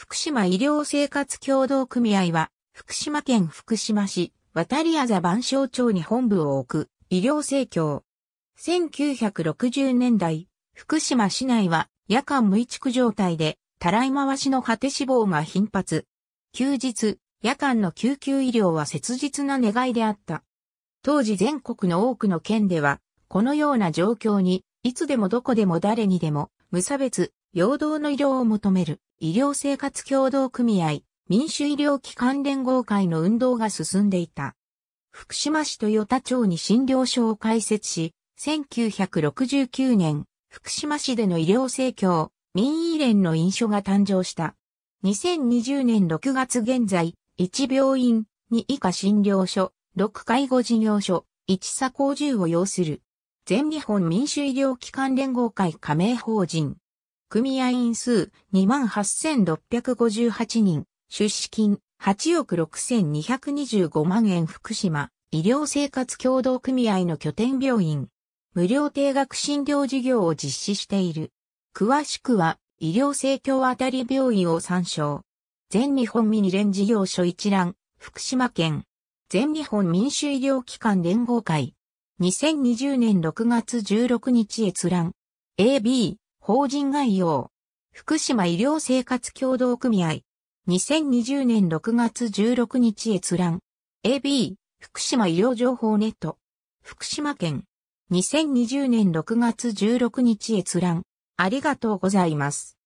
福島医療生活協同組合は、福島県福島市、渡りあざ万象町に本部を置く、医療生協。1960年代、福島市内は夜間無一区状態で、たらい回しの果て死亡が頻発。休日、夜間の救急医療は切実な願いであった。当時全国の多くの県では、このような状況に、いつでもどこでも誰にでも、無差別、陽動の医療を求める医療生活協同組合民主医療機関連合会の運動が進んでいた。福島市豊田町に診療所を開設し、1969年、福島市での医療生協、民医連の印象が誕生した。2020年6月現在、1病院、2以下診療所、6介護事業所、1佐工10を要する。全日本民主医療機関連合会加盟法人。組合員数28,658人、出資金8億6,225万円福島医療生活協同組合の拠点病院、無料定額診療事業を実施している。詳しくは医療生協あたり病院を参照。全日本ミニ連事業所一覧、福島県。全日本民主医療機関連合会。2020年6月16日閲覧。AB 法人概要、福島医療生活協同組合、2020年6月16日閲覧、AB、福島医療情報ネット、福島県、2020年6月16日閲覧、ありがとうございます。